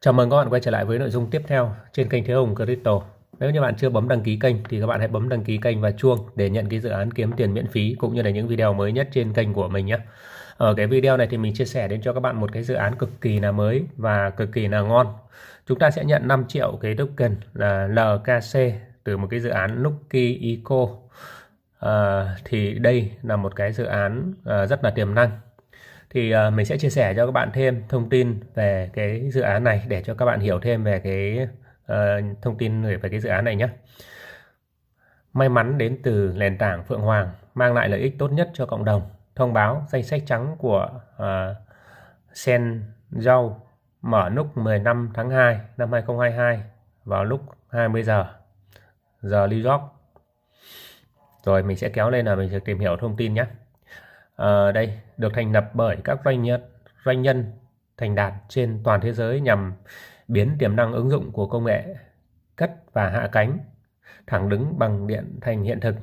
Chào mừng các bạn quay trở lại với nội dung tiếp theo trên kênh Thế Hùng Crypto. Nếu như bạn chưa bấm đăng ký kênh thì các bạn hãy bấm đăng ký kênh và chuông để nhận cái dự án kiếm tiền miễn phí cũng như là những video mới nhất trên kênh của mình nhé. Ở cái video này thì mình chia sẻ đến cho các bạn một cái dự án cực kỳ là mới và cực kỳ là ngon. Chúng ta sẽ nhận 5 triệu cái token là LKC từ một cái dự án Nuki Eco. À, thì đây là một cái dự án à, rất là tiềm năng thì uh, mình sẽ chia sẻ cho các bạn thêm thông tin về cái dự án này để cho các bạn hiểu thêm về cái uh, thông tin về cái dự án này nhé. May mắn đến từ nền tảng Phượng Hoàng mang lại lợi ích tốt nhất cho cộng đồng. Thông báo danh sách trắng của uh, ờ, Sen Rau mở lúc 15 tháng 2 năm 2022 vào lúc 20 giờ giờ New York. Rồi mình sẽ kéo lên là mình sẽ tìm hiểu thông tin nhé à, đây được thành lập bởi các doanh nhân, doanh nhân thành đạt trên toàn thế giới nhằm biến tiềm năng ứng dụng của công nghệ cất và hạ cánh thẳng đứng bằng điện thành hiện thực.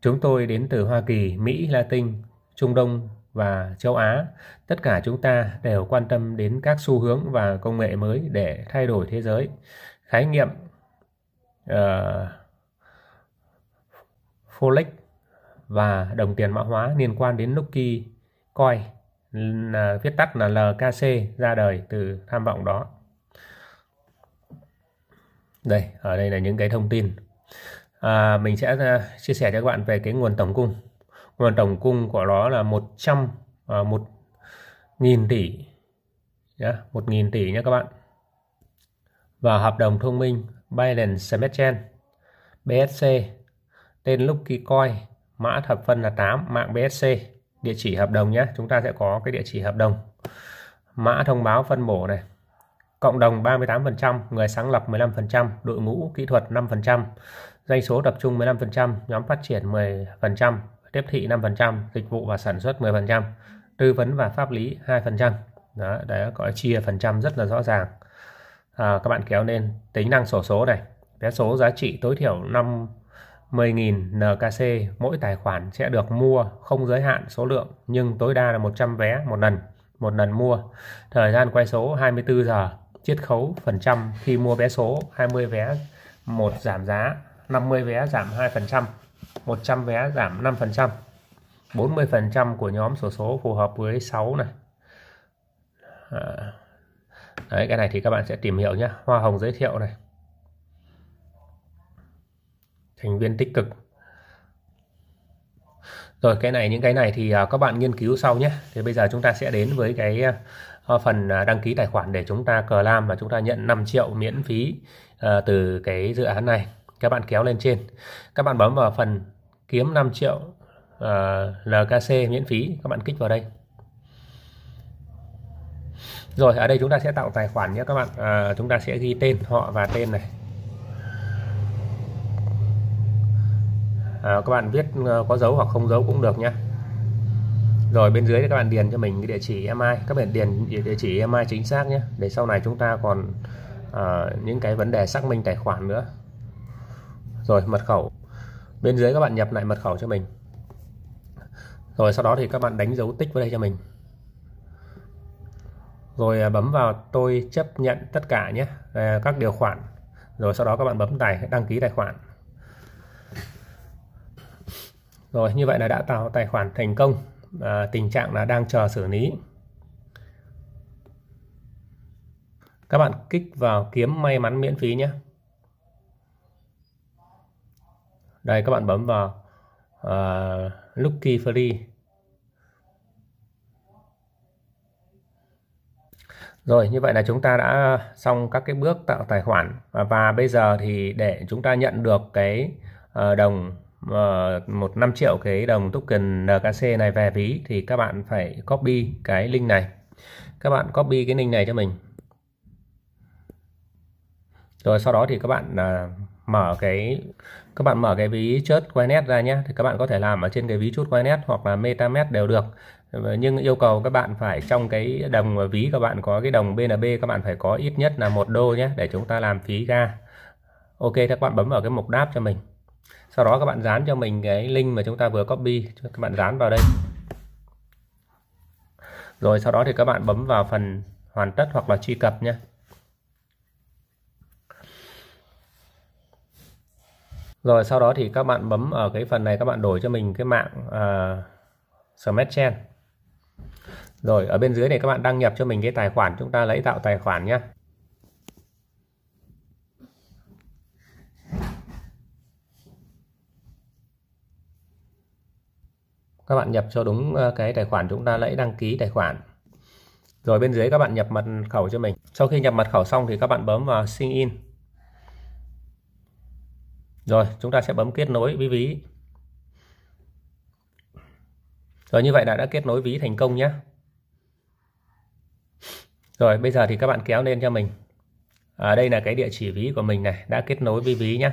Chúng tôi đến từ Hoa Kỳ, Mỹ, Latin, Trung Đông và châu Á. Tất cả chúng ta đều quan tâm đến các xu hướng và công nghệ mới để thay đổi thế giới. Khái niệm uh, Folex và đồng tiền mã hóa liên quan đến Nuki Coin viết tắt là LKC ra đời từ tham vọng đó. Đây, ở đây là những cái thông tin. À, mình sẽ à, chia sẻ cho các bạn về cái nguồn tổng cung. Nguồn tổng cung của nó là 100 à, uh, 1 nghìn tỷ nhá, 1 nghìn tỷ nhé các bạn. Và hợp đồng thông minh Binance Smart Chain BSC tên Lucky Coin mã thập phân là 8 mạng BSC địa chỉ hợp đồng nhé chúng ta sẽ có cái địa chỉ hợp đồng mã thông báo phân bổ này cộng đồng 38% người sáng lập 15% đội ngũ kỹ thuật 5% doanh số tập trung 15% nhóm phát triển 10% tiếp thị 5% dịch vụ và sản xuất 10% tư vấn và pháp lý 2% đó để có chia phần trăm rất là rõ ràng à, các bạn kéo lên tính năng sổ số này vé số giá trị tối thiểu 5 10.000 NKC mỗi tài khoản sẽ được mua không giới hạn số lượng nhưng tối đa là 100 vé một lần, một lần mua. Thời gian quay số 24 giờ, chiết khấu phần trăm khi mua vé số 20 vé một giảm giá, 50 vé giảm 2%, 100 vé giảm 5%, 40% của nhóm sổ số, số phù hợp với 6 này. À, đấy, cái này thì các bạn sẽ tìm hiểu nhé. Hoa hồng giới thiệu này thành viên tích cực rồi cái này những cái này thì à, các bạn nghiên cứu sau nhé thì bây giờ chúng ta sẽ đến với cái à, phần à, đăng ký tài khoản để chúng ta cờ lam và chúng ta nhận 5 triệu miễn phí từ cái dự án này các bạn kéo lên trên các bạn bấm vào phần kiếm 5 triệu LKC miễn phí các bạn kích vào đây rồi ở đây chúng ta sẽ tạo tài khoản nhé các bạn à, chúng ta sẽ ghi tên họ và tên này à, các bạn viết ờ, có dấu hoặc không dấu cũng được nhé rồi bên dưới thì các bạn điền cho mình cái địa chỉ email, các bạn điền địa chỉ email chính xác nhé để sau này chúng ta còn à, những cái vấn đề xác minh tài khoản nữa rồi mật khẩu bên dưới các bạn nhập lại mật khẩu cho mình rồi sau đó thì các bạn đánh dấu tích vào đây cho mình rồi à, bấm vào tôi chấp nhận tất cả nhé à, các điều khoản rồi sau đó các bạn bấm tài đăng ký tài khoản rồi như vậy là đã tạo tài khoản thành công à, tình trạng là đang chờ xử lý. Các bạn kích vào kiếm may mắn miễn phí nhé. Đây các bạn bấm vào uh, Lucky Free. Rồi như vậy là chúng ta đã xong các cái bước tạo tài khoản và bây giờ thì để chúng ta nhận được cái à, đồng Ờ, một 5 triệu cái đồng token NKC này về ví thì các bạn phải copy cái link này các bạn copy cái link này cho mình rồi sau đó thì các bạn à, mở cái các bạn mở cái ví chốt Coinet ra nhé thì các bạn có thể làm ở trên cái ví chốt Coinet hoặc là MetaMask đều được nhưng yêu cầu các bạn phải trong cái đồng ví các bạn có cái đồng BNB các bạn phải có ít nhất là một đô nhé để chúng ta làm phí ra. ok các bạn bấm vào cái mục đáp cho mình sau đó các bạn dán cho mình cái link mà chúng ta vừa copy cho các bạn dán vào đây rồi sau đó thì các bạn bấm vào phần hoàn tất hoặc là truy cập nhé rồi sau đó thì các bạn bấm ở cái phần này các bạn đổi cho mình cái mạng uh, à, Smartchain rồi ở bên dưới này các bạn đăng nhập cho mình cái tài khoản chúng ta lấy tạo tài khoản nhé các bạn nhập cho đúng ờ, cái tài khoản chúng ta lấy đăng ký tài khoản rồi bên dưới các bạn nhập mật khẩu cho mình sau khi nhập mật khẩu xong thì các bạn bấm vào sign in rồi chúng ta sẽ bấm kết nối với ví rồi như vậy đã đã kết nối ví thành công nhé rồi bây giờ thì các bạn kéo lên cho mình ở à, đây là cái địa chỉ ví của mình này đã kết nối với ví nhé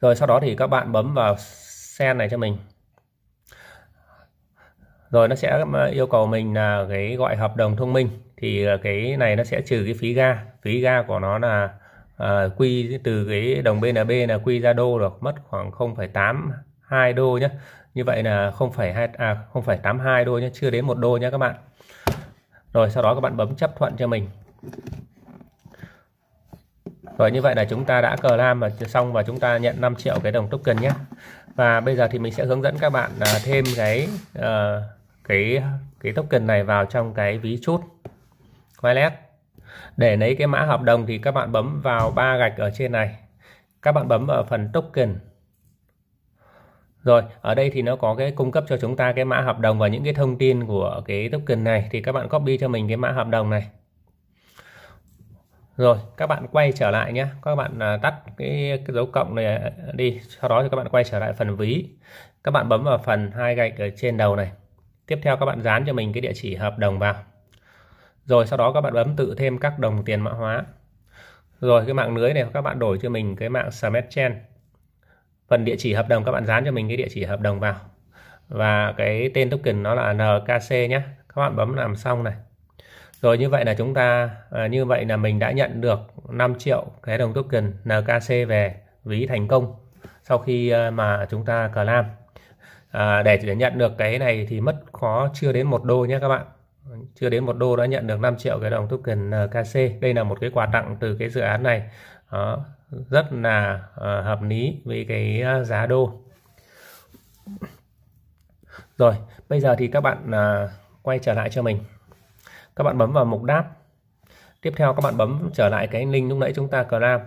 rồi sau đó thì các bạn bấm vào send này cho mình rồi nó sẽ ờ, yêu cầu mình là cái gọi hợp đồng thông minh thì ờ, cái này nó sẽ trừ cái phí ga phí ga của nó là uh, quy từ cái đồng BNB là quy ra đô được mất khoảng 0,82 đô nhé như vậy là 0,2 à 0,82 đô nhé chưa đến một đô nhé các bạn rồi sau đó các bạn bấm chấp thuận cho mình rồi vâng, như vậy là chúng ta đã cờ lam và xong và chúng ta nhận 5 triệu cái đồng token nhé. Và bây giờ thì mình sẽ hướng dẫn các bạn uh, thêm cái uh, cái cái token này vào trong cái ví chốt wallet. Để lấy cái mã hợp đồng thì các bạn bấm vào ba gạch ở trên này. Các bạn bấm ở phần token. Rồi, ở đây thì nó có cái cung cấp cho chúng ta cái mã hợp đồng và những cái thông tin của cái token này thì các bạn copy cho mình cái mã hợp đồng này rồi các bạn quay trở lại nhé các bạn à, tắt cái, cái dấu cộng này à, đi sau đó thì các bạn quay trở lại phần ví các bạn bấm vào phần hai gạch ở trên đầu này tiếp theo các bạn dán cho mình cái địa chỉ hợp đồng vào rồi sau đó các bạn bấm tự thêm các đồng tiền mã hóa rồi cái mạng lưới này các bạn đổi cho mình cái mạng smart chain phần địa chỉ hợp đồng các bạn dán cho mình cái địa chỉ hợp đồng vào và cái tên token nó là NKC nhé các bạn bấm làm xong này rồi như vậy là chúng ta à, như vậy là mình đã nhận được 5 triệu cái đồng token NKC về ví thành công sau khi à, mà chúng ta clam à, để để nhận được cái này thì mất khó chưa đến một đô nhé các bạn chưa đến một đô đã nhận được 5 triệu cái đồng token NKC đây là một cái quà tặng từ cái dự án này đó, rất là à, hợp lý với cái à, giá đô rồi bây giờ thì các bạn à, quay trở lại cho mình các bạn bấm vào mục đáp tiếp theo các bạn bấm trở lại cái link lúc nãy chúng ta clam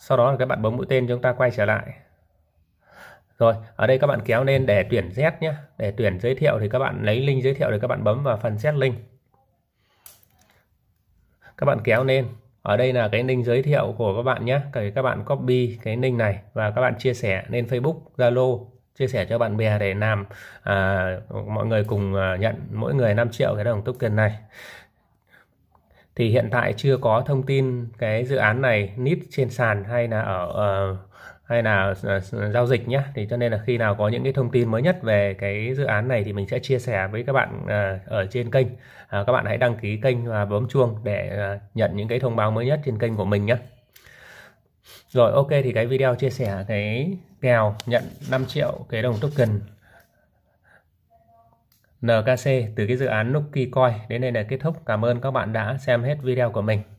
sau đó các bạn bấm mũi tên chúng ta quay trở lại rồi ở đây các bạn kéo lên để tuyển Z nhé để tuyển giới thiệu thì các bạn lấy link giới thiệu để các bạn bấm vào phần Z link các bạn kéo lên ở đây là cái link giới thiệu của các bạn nhé các bạn copy cái link này và các bạn chia sẻ lên Facebook Zalo chia sẻ cho bạn bè để làm à, mọi người cùng à, nhận mỗi người 5 triệu cái đồng token này thì hiện tại chưa có thông tin cái dự án này nít trên sàn hay là ở uh, hay là ờ, giao dịch nhé thì cho nên là khi nào có những cái thông tin mới nhất về cái dự án này thì mình sẽ chia sẻ với các bạn ờ, ở trên kênh à, các bạn hãy đăng ký kênh và bấm chuông để nhận những cái thông báo mới nhất trên kênh của mình nhé rồi ok thì cái video chia sẻ cái kèo nhận 5 triệu cái đồng token NKC từ cái dự án Nuki Coin đến đây là kết thúc. Cảm ơn các bạn đã xem hết video của mình.